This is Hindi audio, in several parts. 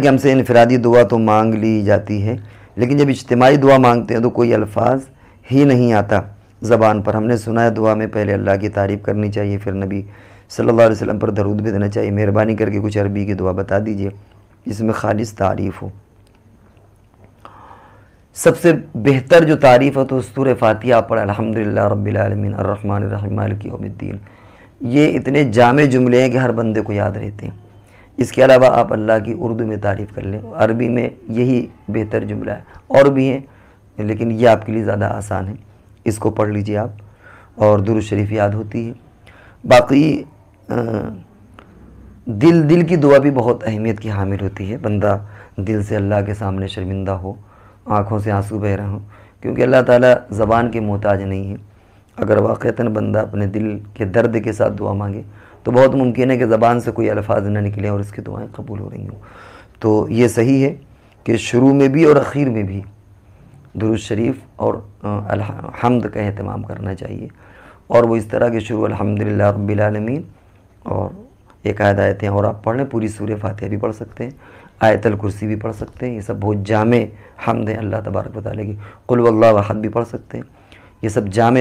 कि हमसे इनफरादी दुआ तो मांग ली जाती है लेकिन जब इज्तमाही दुआ मांगते हैं तो कोई अल्फाज ही नहीं आता ज़बान पर हमने सुना है दुआ में पहले अल्लाह की तारीफ़ करनी चाहिए फिर नबी सल्लल्लाहु अलैहि वसल्लम पर दरूद भी देना चाहिए मेहरबानी करके कुछ अरबी की दुआ बता दीजिए जिसमें खालिश तारीफ़ हो सबसे बेहतर जो तारीफ़ है तो सूर फातिहा पर अलहमदिल्ला रबालमीन अर्रहमान रहीम की उम्द्दीन ये इतने जाम जुमले हैं कि हर बंदे को याद रहते हैं इसके अलावा आप अल्लाह की उर्दू में तारीफ़ कर लें अरबी में यही बेहतर जुमला है और भी हैं लेकिन ये आपके लिए ज़्यादा आसान है इसको पढ़ लीजिए आप और दुरुज शरीफ याद होती है बाकी दिल दिल की दुआ भी बहुत अहमियत की हामिल होती है बंदा दिल से अल्लाह के सामने शर्मिंदा हो आँखों से आंसू बह रहा हो क्योंकि अल्लाह ताला ज़बान के मोहताज नहीं है अगर वाक़ता बंदा अपने दिल के दर्द के साथ दुआ मांगे तो बहुत मुमकिन है कि ज़बान से कोई अल्फाज ना निकले और उसकी दुआएँ कबूल हो रही हों तो ये सही है कि शुरू में भी और अखीर में भी दुरुज शरीफ और हमद का अहतमाम करना चाहिए और वो इस तरह के शुरू अलहमदिल्ला और एक आयत आयतें और आप पढ़ लें पूरी सूर्य फातह भी पढ़ सकते हैं आयतल कुर्सी भी पढ़ सकते हैं ये सब बहुत जाम हमद हैं अल्लाह तबारक वाली की कुल वाहद भी पढ़ सकते हैं ये सब जाम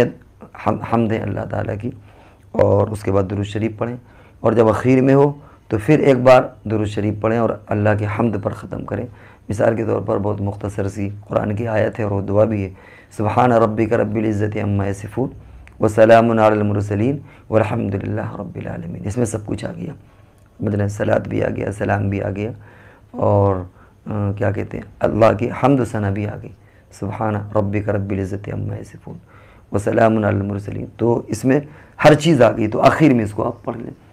हम हम दें अल्लाह ताला की और उसके बाद दुरुज शरीफ पढ़ें और जब अखीर में हो तो फिर एक बार दुरुज शरीफ पढ़ें और अल्लाह के हमद पर ख़त्म करें मिसाल के तौर पर बहुत मुख्तसर सी कुरान की आयत है और दुआ भी है सुबहान रबी का रब्ज़त अम्मा व वसलामसलिन वरहमदिल्ला रबालमीन इसमें सब कुछ आ गया मतलब सलाद भी आ गया सलाम भी आ गया और आ, क्या कहते हैं अल्लाह की हमद सना भी आ गई सुबहाना रबी का रब्ज़त अम्मा सिफून वसलामसलिन तो इसमें हर चीज़ आ गई तो आखिर में इसको आप पढ़ लें